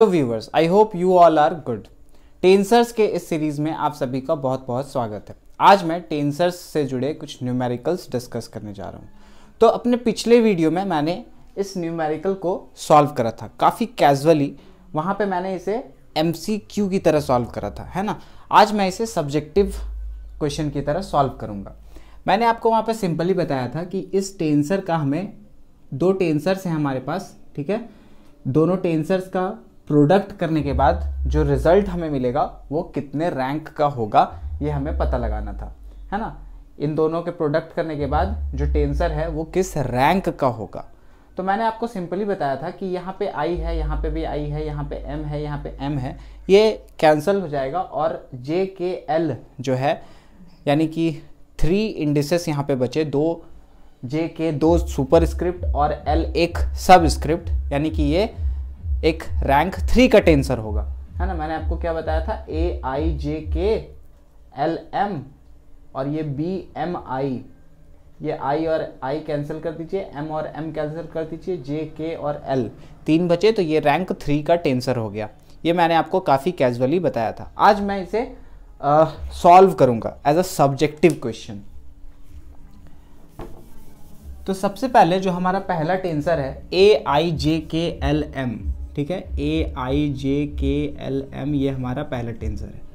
तो viewers I hope you all are good tensors के इस सीरीज में आप सभी का बहुत बहुत स्वागत है आज मैं टेंसर्स से जुड़े कुछ न्यूमेरिकल्स डिस्कस करने जा रहा हूँ तो अपने पिछले वीडियो में मैंने इस न्यूमेरिकल को सॉल्व करा था काफ़ी कैजुअली वहाँ पे मैंने इसे एम की तरह सॉल्व करा था है ना आज मैं इसे सब्जेक्टिव क्वेश्चन की तरह सॉल्व करूँगा मैंने आपको वहाँ पर सिंपली बताया था कि इस टेंसर का हमें दो टेंसर्स हैं हमारे पास ठीक है दोनों टेंसर्स का प्रोडक्ट करने के बाद जो रिजल्ट हमें मिलेगा वो कितने रैंक का होगा ये हमें पता लगाना था है ना इन दोनों के प्रोडक्ट करने के बाद जो टेंसर है वो किस रैंक का होगा तो मैंने आपको सिंपली बताया था कि यहाँ पे आई है यहाँ पे भी आई है यहाँ पे एम है यहाँ पे एम है ये कैंसिल हो जाएगा और जे के एल जो है यानी कि थ्री इंडिसेस यहाँ पे बचे दो जे के दो सुपर स्क्रिप्ट और एल एक सब स्क्रिप्ट यानी कि ये एक रैंक थ्री का टेंसर होगा है ना मैंने आपको क्या बताया था ए I J K L M और ये बी एम आई ये आई और आई कैंसिल कर दीजिए एम और एम कैंसिल कर दीजिए जे के और एल तीन बचे तो ये रैंक थ्री का टेंसर हो गया ये मैंने आपको काफ़ी कैजुअली बताया था आज मैं इसे सॉल्व करूँगा एज अ सब्जेक्टिव क्वेश्चन तो सबसे पहले जो हमारा पहला टेंसर है ए I J K L M ठीक है ए I J K L M ये हमारा पहला टेंसर है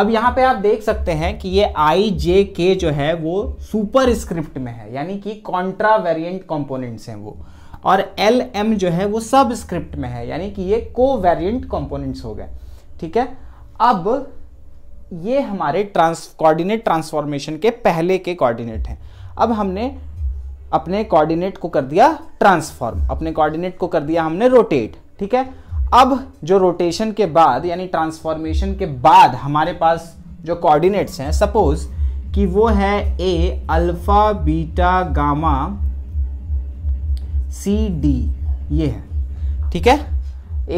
अब यहाँ पे आप देख सकते हैं कि ये आई जे के जो है वो सुपर स्क्रिप्ट में है यानी कि कॉन्ट्रा वेरियंट कॉम्पोनेंट्स हैं वो और एल एम जो है वो सब स्क्रिप्ट में है यानी कि ये को वेरियंट कॉम्पोनेंट्स हो गए ठीक है अब ये हमारे ट्रांस कोऑर्डिनेट ट्रांसफॉर्मेशन के पहले के कोऑर्डिनेट हैं अब हमने अपने कोऑर्डिनेट को कर दिया ट्रांसफॉर्म अपने कोऑर्डिनेट को कर दिया हमने रोटेट ठीक है अब जो रोटेशन के बाद यानी ट्रांसफॉर्मेशन के बाद हमारे पास जो कोऑर्डिनेट्स हैं सपोज कि वो है A alpha beta gamma C D ये है ठीक है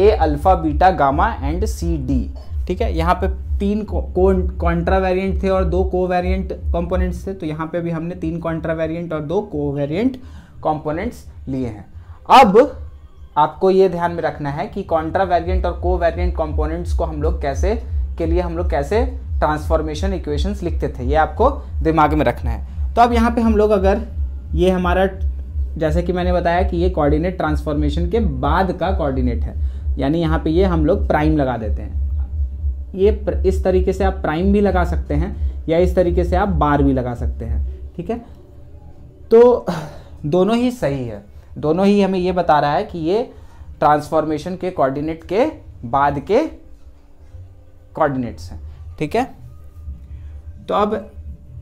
A alpha beta gamma and C D ठीक है यहाँ पे तीन कॉन्ट्रा वेरियंट थे और दो को वेरियंट कॉम्पोनेंट्स थे तो यहाँ पे भी हमने तीन वेरियंट और दो वेरियंट कॉम्पोनेंट्स लिए हैं अब आपको ये ध्यान में रखना है कि कॉन्ट्रा वेरियंट और को वेरियंट कॉम्पोनेंट्स को हम लोग कैसे के लिए हम लोग कैसे ट्रांसफॉर्मेशन इक्वेशंस लिखते थे ये आपको दिमाग में रखना है तो अब यहाँ पे हम लोग अगर ये हमारा जैसे कि मैंने बताया कि ये कोऑर्डिनेट ट्रांसफॉर्मेशन के बाद का कोऑर्डिनेट है यानी यहाँ पे ये हम लोग प्राइम लगा देते हैं ये इस तरीके से आप प्राइम भी लगा सकते हैं या इस तरीके से आप बार भी लगा सकते हैं ठीक है तो दोनों ही सही है दोनों ही हमें ये बता रहा है कि ये ट्रांसफॉर्मेशन के कोऑर्डिनेट के बाद के कोऑर्डिनेट्स हैं ठीक है तो अब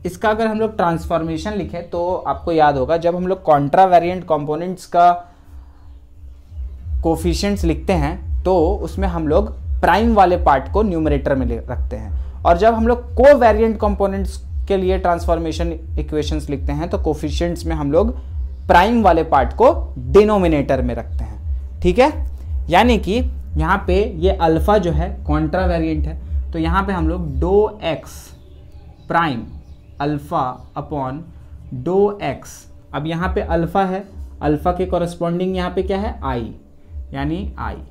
इसका अगर हम लोग ट्रांसफॉर्मेशन लिखें तो आपको याद होगा जब हम लोग कॉन्ट्रा वेरियंट कॉम्पोनेंट्स का कोफिशेंट्स लिखते हैं तो उसमें हम लोग प्राइम वाले पार्ट को न्यूमरेटर में रखते हैं और जब हम लोग वेरियंट कॉम्पोनेंट्स के लिए ट्रांसफॉर्मेशन इक्वेशंस लिखते हैं तो कोफिशियंट्स में हम लोग प्राइम वाले पार्ट को डिनोमिनेटर में रखते हैं ठीक है यानी कि यहाँ पे ये अल्फ़ा जो है कॉन्ट्रा वेरियंट है तो यहाँ पे हम लोग डो एक्स प्राइम अल्फ़ा अपॉन डो एक्स अब यहाँ पे अल्फ़ा है अल्फ़ा के कॉरस्पॉन्डिंग यहाँ पे क्या है आई यानी आई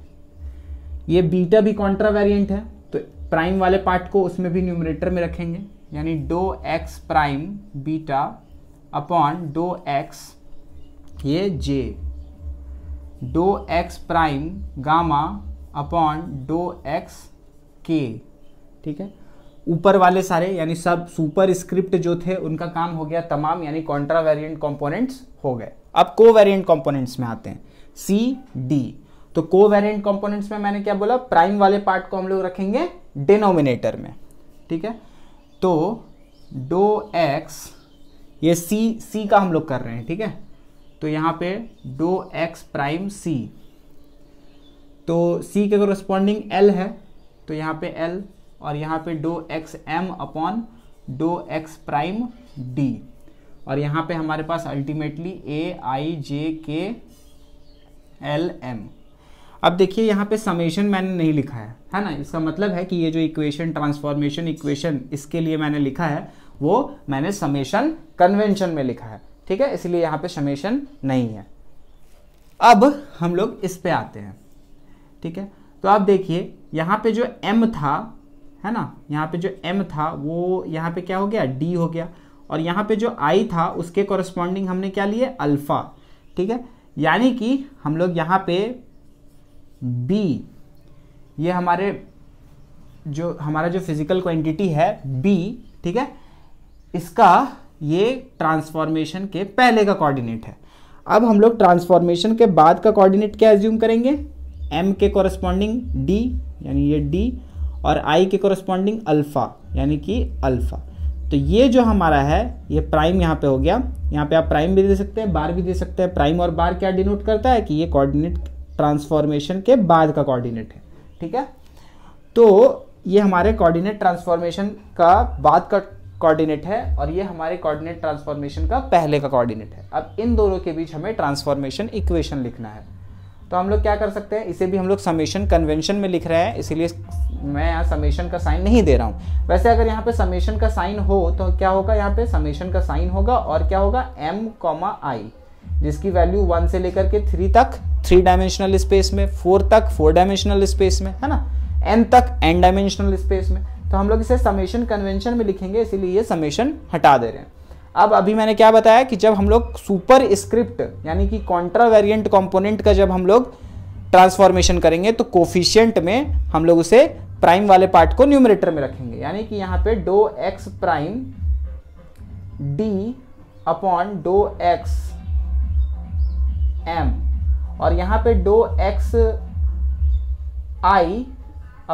ये बीटा भी कॉन्ट्रा वेरियंट है तो प्राइम वाले पार्ट को उसमें भी न्यूमरेटर में रखेंगे यानी डो एक्स प्राइम बीटा अपॉन डो एक्स ये जे डो एक्स प्राइम गामा अपॉन डो एक्स के ठीक है ऊपर वाले सारे यानी सब सुपर स्क्रिप्ट जो थे उनका काम हो गया तमाम यानी कॉन्ट्रा वेरियंट कॉम्पोनेंट्स हो गए अब को वेरियंट कॉम्पोनेंट्स में आते हैं सी डी तो को वेरियंट कॉम्पोनेंट्स में मैंने क्या बोला प्राइम वाले पार्ट को हम लोग रखेंगे डिनोमिनेटर में ठीक है तो डो एक्स ये सी सी का हम लोग कर रहे हैं ठीक है तो यहाँ पे डो एक्स प्राइम सी तो सी के करस्पॉन्डिंग एल है तो यहाँ पे एल और यहाँ पे डो एक्स एम अपॉन डो एक्स प्राइम डी और यहाँ पे हमारे पास ultimately A I J K L M अब देखिए यहाँ पे समेशन मैंने नहीं लिखा है है ना इसका मतलब है कि ये जो इक्वेशन ट्रांसफॉर्मेशन इक्वेशन इसके लिए मैंने लिखा है वो मैंने समेशन कन्वेंशन में लिखा है ठीक है इसलिए यहाँ पे समेशन नहीं है अब हम लोग इस पे आते हैं ठीक है तो आप देखिए यहाँ पे जो m था है ना यहाँ पे जो m था वो यहाँ पे क्या हो गया d हो गया और यहाँ पे जो i था उसके कॉरस्पॉन्डिंग हमने क्या लिए अल्फ़ा ठीक है यानी कि हम लोग यहाँ पे b ये हमारे जो हमारा जो फिजिकल क्वांटिटी है b ठीक है इसका ये ट्रांसफॉर्मेशन के पहले का कोऑर्डिनेट है अब हम लोग ट्रांसफॉर्मेशन के बाद का कोऑर्डिनेट क्या एज्यूम करेंगे एम के कॉरस्पॉन्डिंग डी यानी ये डी और आई के कॉरस्पॉन्डिंग अल्फ़ा यानी कि अल्फ़ा तो ये जो हमारा है ये प्राइम यहाँ पे हो गया यहाँ पे आप प्राइम भी दे सकते हैं बार भी दे सकते हैं प्राइम और बार क्या डिनोट करता है कि ये कोऑर्डिनेट ट्रांसफॉर्मेशन के बाद का कोऑर्डिनेट है ठीक है तो ये हमारे कोऑर्डिनेट ट्रांसफॉर्मेशन का बाद का कोऑर्डिनेट है और ये हमारे कोऑर्डिनेट ट्रांसफॉर्मेशन का पहले का कोऑर्डिनेट है अब इन दोनों के बीच हमें ट्रांसफॉर्मेशन इक्वेशन लिखना है तो हम लोग क्या कर सकते हैं इसे भी हम लोग समेशन कन्वेंशन में लिख रहे हैं इसीलिए मैं यहाँ समेशन का साइन नहीं दे रहा हूँ वैसे अगर यहाँ पे समेशन का साइन हो तो क्या होगा यहाँ पे समेशन का साइन होगा और क्या होगा एम कॉमा आई जिसकी वैल्यू वन से लेकर के थ्री तक थ्री डायमेंशनल स्पेस में फोर तक फोर डायमेंशनल स्पेस में है ना एन तक एन डायमेंशनल स्पेस में तो हम लोग इसे समेशन कन्वेंशन में लिखेंगे इसीलिए ये समेशन हटा दे रहे हैं अब अभी मैंने क्या बताया कि जब हम लोग सुपर स्क्रिप्ट यानी कि कॉन्ट्रा वेरियंट कॉम्पोनेंट का जब हम लोग ट्रांसफॉर्मेशन करेंगे तो कोफिशियंट में हम लोग उसे प्राइम वाले पार्ट को न्यूमरेटर में रखेंगे यानी कि यहाँ पे डो एक्स प्राइम डी अपॉन डो एक्स एम और यहाँ पे डो एक्स आई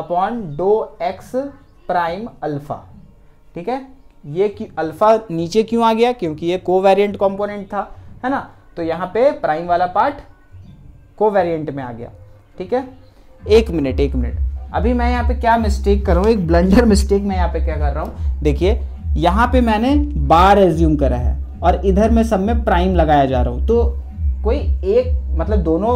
अपॉन डो एक्स प्राइम अल्फ़ा ठीक है ये अल्फ़ा नीचे क्यों आ गया क्योंकि ये कोवेरिएंट कंपोनेंट था है ना तो यहाँ पे प्राइम वाला पार्ट कोवेरिएंट में आ गया ठीक है एक मिनट एक मिनट अभी मैं यहाँ पे क्या मिस्टेक कर रहा हूँ एक ब्लंडर मिस्टेक मैं यहाँ पे क्या कर रहा हूँ देखिए यहां पे मैंने बार एज्यूम करा है और इधर में सब में प्राइम लगाया जा रहा हूं तो कोई एक मतलब दोनों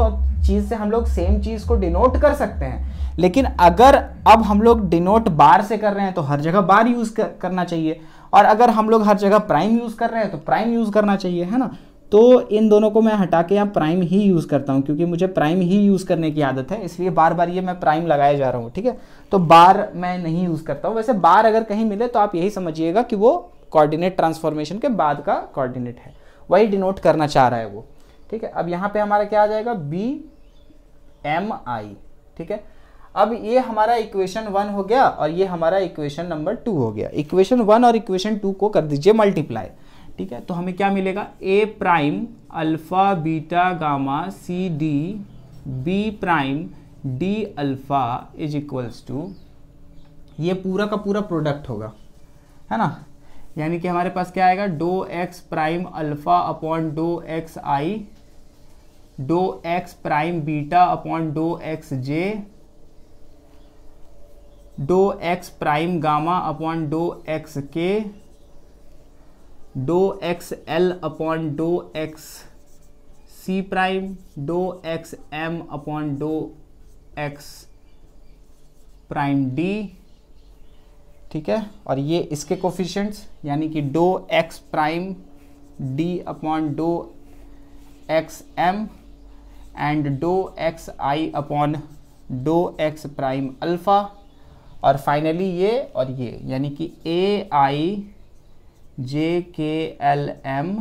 चीज़ से हम लोग सेम चीज़ को डिनोट कर सकते हैं लेकिन अगर अब हम लोग डिनोट बार से कर रहे हैं तो हर जगह बार यूज़ कर, करना चाहिए और अगर हम लोग हर जगह प्राइम यूज़ कर रहे हैं तो प्राइम यूज़ करना चाहिए है ना तो इन दोनों को मैं हटा के यहाँ प्राइम ही यूज़ करता हूँ क्योंकि मुझे प्राइम ही यूज़ करने की आदत है इसलिए बार बार ये मैं प्राइम लगाए जा रहा हूँ ठीक है तो बार मैं नहीं यूज़ करता हूँ वैसे बार अगर कहीं मिले तो आप यही समझिएगा कि वो कोऑर्डिनेट ट्रांसफॉर्मेशन के बाद का कोऑर्डिनेट है वही डिनोट करना चाह रहा है वो ठीक है अब यहाँ पे हमारा क्या आ जाएगा बी एम आई ठीक है अब ये हमारा इक्वेशन वन हो गया और ये हमारा इक्वेशन नंबर टू हो गया इक्वेशन वन और इक्वेशन टू को कर दीजिए मल्टीप्लाई ठीक है तो हमें क्या मिलेगा A prime alpha beta gamma C D B prime D alpha is equals to ये पूरा का पूरा प्रोडक्ट होगा है ना यानी कि हमारे पास क्या आएगा डो एक्स प्राइम अल्फ़ा अपॉन डो एक्स आई डो एक्स प्राइम बीटा अपॉन डो एक्स जे डो एक्स प्राइम गामा अपॉन डो एक्स के डो एक्स एल अपॉन डो एक्स सी प्राइम डो एक्स एम अपॉन डो एक्स प्राइम डी ठीक है और ये इसके कोफिशेंट्स यानी कि डो एक्स प्राइम डी अपॉन डो एक्स एम एंड डो एक्स आई अपॉन डो एक्स प्राइम अल्फ़ा और फाइनली ये और ये यानी कि A I J K L M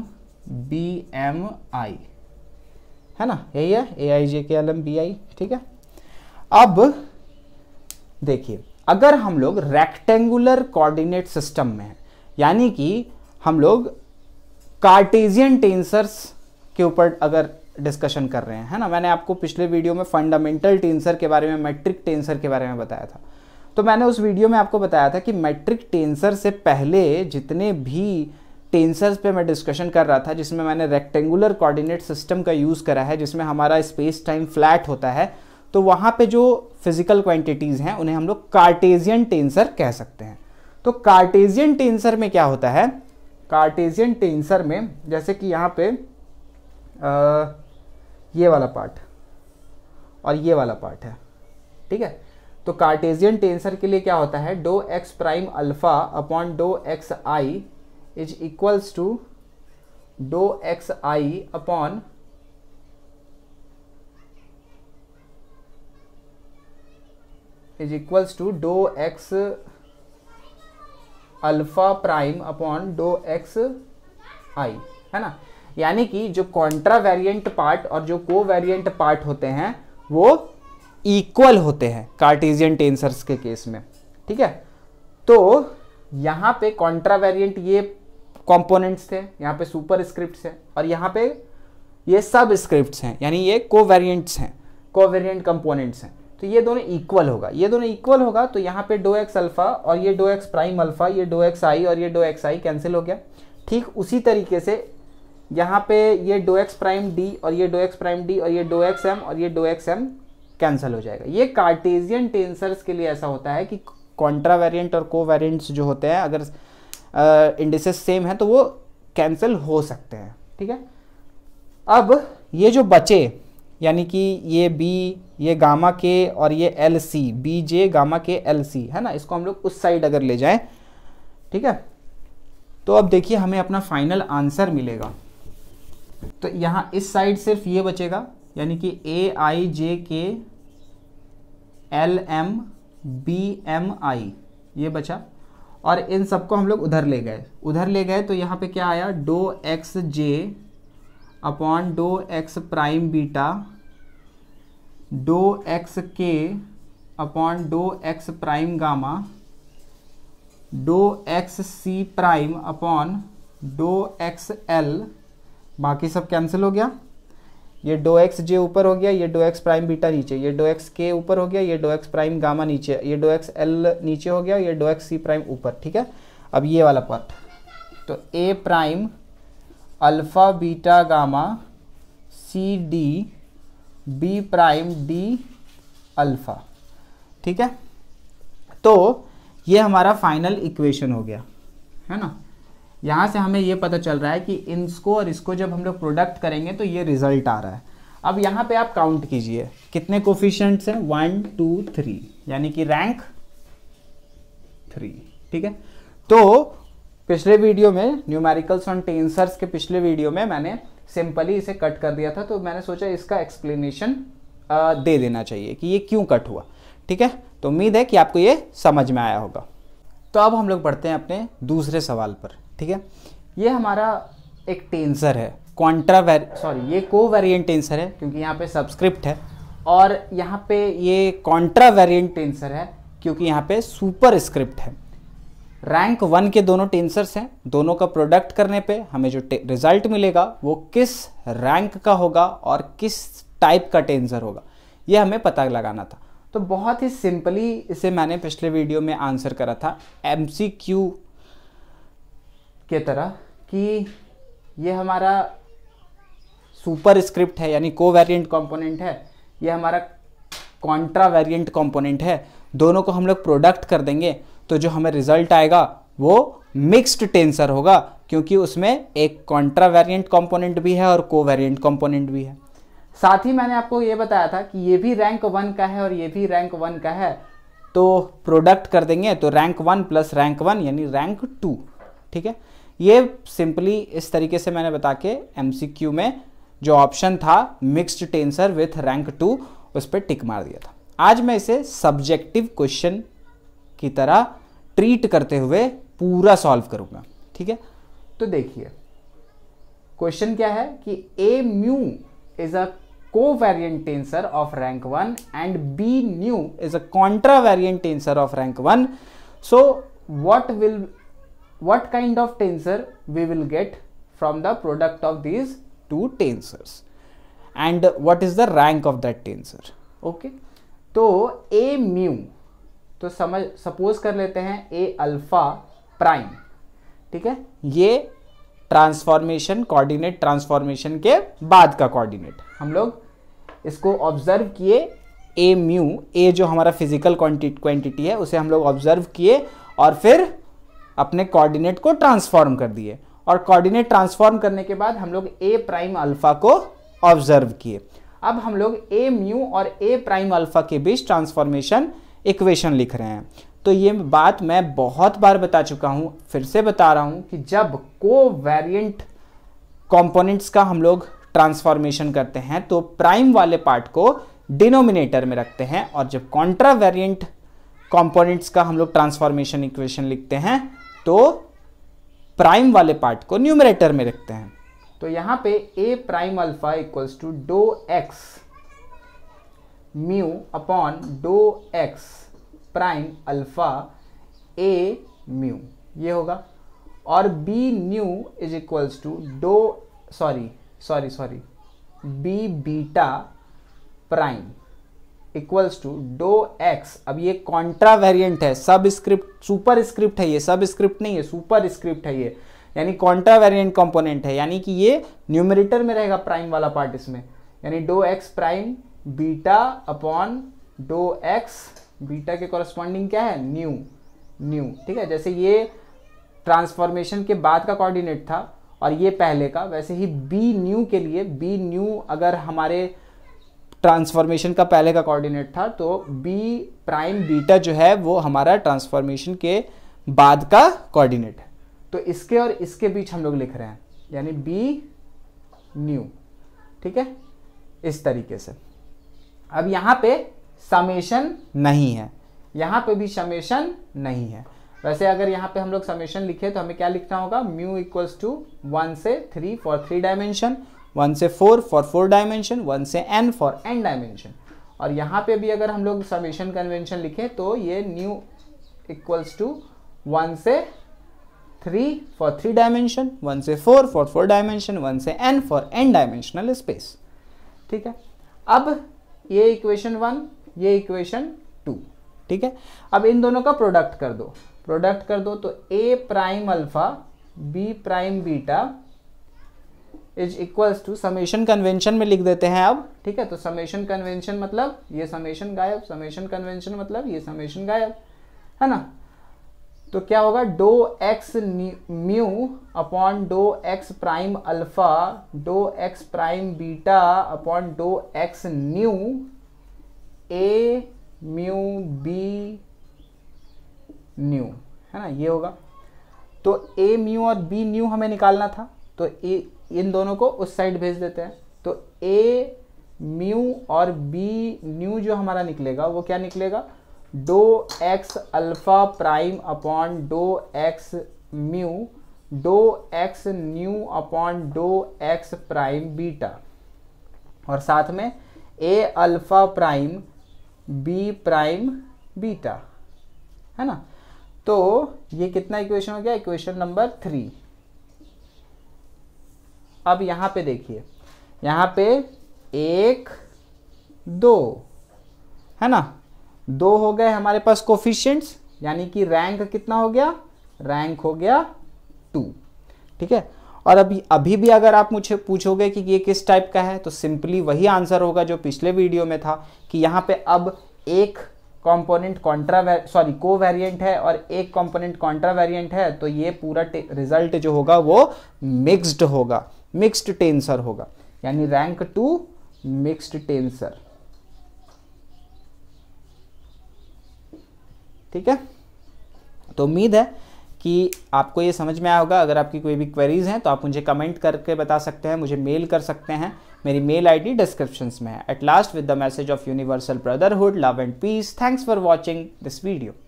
B M I है ना यही है ए I J K L M B I ठीक है अब देखिए अगर हम लोग रेक्टेंगुलर कोऑर्डिनेट सिस्टम में हैं यानी कि हम लोग कार्टेजियन टेंसर्स के ऊपर अगर डिस्कशन कर रहे हैं है ना मैंने आपको पिछले वीडियो में फंडामेंटल टेंसर के बारे में मैट्रिक टेंसर के बारे में बताया था तो मैंने उस वीडियो में आपको बताया था कि मैट्रिक टेंसर से पहले जितने भी टेंसर्स पे मैं डिस्कशन कर रहा था जिसमें मैंने रेक्टेंगुलर कोऑर्डिनेट सिस्टम का यूज़ करा है जिसमें हमारा स्पेस टाइम फ्लैट होता है तो वहाँ पे जो फिजिकल क्वांटिटीज़ हैं उन्हें हम लोग कार्टेजियन टेंसर कह सकते हैं तो कार्टेजियन टेंसर में क्या होता है कार्टेजियन टेंसर में जैसे कि यहाँ पे आ, ये वाला पार्ट और ये वाला पार्ट है ठीक है तो कार्टेजियन टेंसर के लिए क्या होता है डो एक्स प्राइम अल्फा अपॉन डो x I is equals to डो x I upon is equals to डो एक्स अल्फा प्राइम अपॉन डो एक्स आई है ना यानी कि जो कॉन्ट्रा वेरियंट पार्ट और जो को वेरियंट पार्ट होते हैं वो इक्वल होते हैं कार्टेशियन टेंसर्स के केस में ठीक है तो यहाँ पे कॉन्ट्रावेरियंट ये कॉम्पोनेंट्स थे यहाँ पे सुपर स्क्रिप्ट है और यहाँ पे ये सब स्क्रिप्ट हैं यानी ये को वेरियंट्स हैं को वेरियंट कंपोनेंट्स हैं तो ये दोनों इक्वल होगा ये दोनों इक्वल होगा तो यहाँ पे डो एक्स अल्फा और ये डो एक्स प्राइम अल्फा ये डो एक्स आई और ये डो एक्स आई कैंसिल हो गया ठीक उसी तरीके से यहाँ पे ये डो एक्स प्राइम डी और ये डो एक्स प्राइम डी और ये डो एक्स एम और ये डो एक्स एम कैंसिल हो जाएगा ये कार्टेजियन टेंसर्स के लिए ऐसा होता है कि कॉन्ट्रा वेरियंट और को वेरियंट्स जो होते हैं अगर इंडिसेस सेम है तो वो कैंसिल हो सकते हैं ठीक है अब ये जो बचे यानी कि ये बी ये गामा के और ये L C B J gamma K L C है ना इसको हम लोग उस साइड अगर ले जाएं ठीक है तो अब देखिए हमें अपना फाइनल आंसर मिलेगा तो यहाँ इस साइड सिर्फ ये बचेगा यानी कि A I J K L M B M I ये बचा और इन सबको हम लोग उधर ले गए उधर ले गए तो यहाँ पे क्या आया डो एक्स जे अपॉन डो एक्स प्राइम बीटा डो एक्स के अपॉन डो एक्स प्राइम गामा डो एक्स सी प्राइम अपॉन डो एक्स एल बाकी सब कैंसिल हो गया ये डो एक्स जे ऊपर हो गया ये डो एक्स प्राइम बीटा नीचे ये डो एक्स के ऊपर हो गया ये डो एक्स प्राइम गामा नीचे ये डो एक्स एल नीचे हो गया ये डो एक्स सी प्राइम ऊपर ठीक है अब ये वाला पार्ट तो A prime alpha beta gamma C D B prime D alpha ठीक है तो ये हमारा फाइनल इक्वेशन हो गया है ना यहाँ से हमें ये पता चल रहा है कि इसको और इसको जब हम लोग प्रोडक्ट करेंगे तो ये रिजल्ट आ रहा है अब यहाँ पे आप काउंट कीजिए कितने कोफिशेंट्स हैं वन टू थ्री यानी कि रैंक थ्री ठीक है तो पिछले वीडियो में न्यूमेरिकल्स ऑन टेंसर्स के पिछले वीडियो में मैंने सिंपली इसे कट कर दिया था तो मैंने सोचा इसका एक्सप्लेनेशन दे देना चाहिए कि ये क्यों कट हुआ ठीक है तो उम्मीद है कि आपको ये समझ में आया होगा तो अब हम लोग पढ़ते हैं अपने दूसरे सवाल पर ठीक है ये हमारा एक टेंसर है क्वांट्रा सॉरी ये को वेरियंट टेंसर है क्योंकि यहाँ पे सब्सक्रिप्ट है और यहाँ पे ये कॉन्ट्रा वेरियंट टेंसर है क्योंकि यहाँ पे सुपर स्क्रिप्ट है रैंक वन के दोनों टेंसर्स हैं दोनों का प्रोडक्ट करने पे हमें जो रिजल्ट मिलेगा वो किस रैंक का होगा और किस टाइप का टेंसर होगा ये हमें पता लगाना था तो बहुत ही सिंपली इसे मैंने पिछले वीडियो में आंसर करा था एम सी क्यू के तरह कि ये हमारा सुपर स्क्रिप्ट है यानी को वेरियंट कॉम्पोनेंट है ये हमारा कॉन्ट्रा वेरियंट कॉम्पोनेंट है दोनों को हम लोग प्रोडक्ट कर देंगे तो जो हमें रिजल्ट आएगा वो मिक्स्ड टेंसर होगा क्योंकि उसमें एक कॉन्ट्रा वेरियंट कॉम्पोनेंट भी है और वेरियंट कॉम्पोनेंट भी है साथ ही मैंने आपको ये बताया था कि ये भी रैंक वन का है और ये भी रैंक वन का है तो प्रोडक्ट कर देंगे तो rank one plus rank one यानी रैंक टू ठीक है ये सिंपली इस तरीके से मैंने बता के एम में जो ऑप्शन था mixed tensor with rank two उस पर टिक मार दिया था आज मैं इसे सब्जेक्टिव क्वेश्चन की तरह ट्रीट करते हुए पूरा सॉल्व करूंगा ठीक है तो देखिए क्वेश्चन क्या है कि ए mu is a covariant tensor of rank one and B nu is a contravariant tensor of rank one so what will what kind of tensor we will get from the product of these two tensors and what is the rank of that tensor okay तो a mu तो समझ suppose कर लेते हैं a alpha prime ठीक है ये transformation coordinate transformation के बाद का कोऑर्डिनेट हम लोग इसको ऑब्जर्व किए ए म्यू ए जो हमारा फिजिकल क्वांटिटी है उसे हम लोग ऑब्जर्व किए और फिर अपने कोऑर्डिनेट को ट्रांसफॉर्म कर दिए और कोऑर्डिनेट ट्रांसफॉर्म करने के बाद हम लोग ए प्राइम अल्फा को ऑब्जर्व किए अब हम लोग ए म्यू और ए प्राइम अल्फा के बीच ट्रांसफॉर्मेशन इक्वेशन लिख रहे हैं तो ये बात मैं बहुत बार बता चुका हूँ फिर से बता रहा हूँ कि जब को वेरियंट कॉम्पोनेंट्स का हम लोग ट्रांसफॉर्मेशन करते हैं तो प्राइम वाले पार्ट को डिनोमिनेटर में रखते हैं और जब कॉन्ट्रा वेरियंट कॉम्पोनेंट्स का हम लोग ट्रांसफॉर्मेशन इक्वेशन लिखते हैं तो प्राइम वाले पार्ट को न्यूमरेटर में रखते हैं तो यहां पे a prime alpha equals to डो एक्स म्यू अपॉन डो x prime alpha a mu ये होगा और b nu is equals to डो sorry sorry sorry b beta prime equals to डो एक्स अब ये कॉन्ट्रा वेरियंट है सब स्क्रिप्ट सुपर स्क्रिप्ट है ये सब स्क्रिप्ट नहीं है सुपर स्क्रिप्ट है ये यानी कॉन्ट्रा वेरियंट कॉम्पोनेंट है यानी कि ये न्यूमरेटर में रहेगा प्राइम वाला पार्ट इसमें यानी डो एक्स प्राइम बीटा अपॉन डो एक्स बीटा के कॉरस्पॉन्डिंग क्या है न्यू न्यू ठीक है जैसे ये ट्रांसफॉर्मेशन के बाद का कॉर्डिनेट था और ये पहले का वैसे ही बी न्यू के लिए बी न्यू अगर हमारे ट्रांसफॉर्मेशन का पहले का कोऑर्डिनेट था तो बी प्राइम बीटा जो है वो हमारा ट्रांसफॉर्मेशन के बाद का कोऑर्डिनेट है तो इसके और इसके बीच हम लोग लिख रहे हैं यानी बी न्यू ठीक है इस तरीके से अब यहाँ पे समेशन नहीं है यहाँ पे भी समेशन नहीं है वैसे अगर यहाँ पे हम लोग समेशन लिखे तो हमें क्या लिखना होगा म्यू इक्वल्स टू वन से three for three dimension one से four for four dimension one से एन फॉर एन डायमेंशन और यहाँ पे भी अगर हम लोग समेशन कन्वेंशन लिखें तो ये न्यू इक्वल्स टू वन से three for three dimension one से four for four dimension one से N for N dimensional space ठीक है अब ये इक्वेशन वन ये इक्वेशन टू ठीक है अब इन दोनों का प्रोडक्ट कर दो प्रोडक्ट कर दो तो A prime alpha B prime beta is equals to summation convention में लिख देते हैं अब ठीक है तो समेशन कन्वेंशन मतलब ये समेशन गायब समेशन कन्वेंशन मतलब ये समेशन गायब है ना तो क्या होगा डो एक्स म्यू अपॉन डो एक्स प्राइम अल्फा डो एक्स प्राइम बीटा अपॉन डो x nu A mu B nu है ना ये होगा तो ए म्यू और बी न्यू हमें निकालना था तो ए इन दोनों को उस साइड भेज देते हैं तो ए म्यू और बी न्यू जो हमारा निकलेगा वो क्या निकलेगा डो एक्स अल्फा प्राइम अपॉन डो एक्स म्यू डो एक्स न्यू अपॉन डो एक्स प्राइम बीटा और साथ में A alpha prime B prime beta है ना तो ये कितना इक्वेशन हो गया इक्वेशन नंबर थ्री अब यहाँ पे देखिए यहाँ पे एक दो है ना दो हो गए हमारे पास कोफिशियंट्स यानी कि रैंक कितना हो गया रैंक हो गया टू ठीक है और अभी अभी भी अगर आप मुझे पूछोगे कि ये किस टाइप का है तो सिंपली वही आंसर होगा जो पिछले वीडियो में था कि यहाँ पे अब एक component contra sorry covariant है और एक कंपोनेंट कॉन्ट्रा वेरियंट है तो ये पूरा रिजल्ट जो होगा वो मिक्स्ड होगा मिक्स्ड टेंसर होगा यानी रैंक टू मिक्स्ड टेंसर ठीक है तो उम्मीद है कि आपको ये समझ में आया होगा अगर आपकी कोई भी क्वेरीज हैं तो आप मुझे कमेंट करके बता सकते हैं मुझे मेल कर सकते हैं मेरी मेल आईडी डिस्क्रिप्शन में है at last with the message of universal brotherhood love and peace thanks for watching this video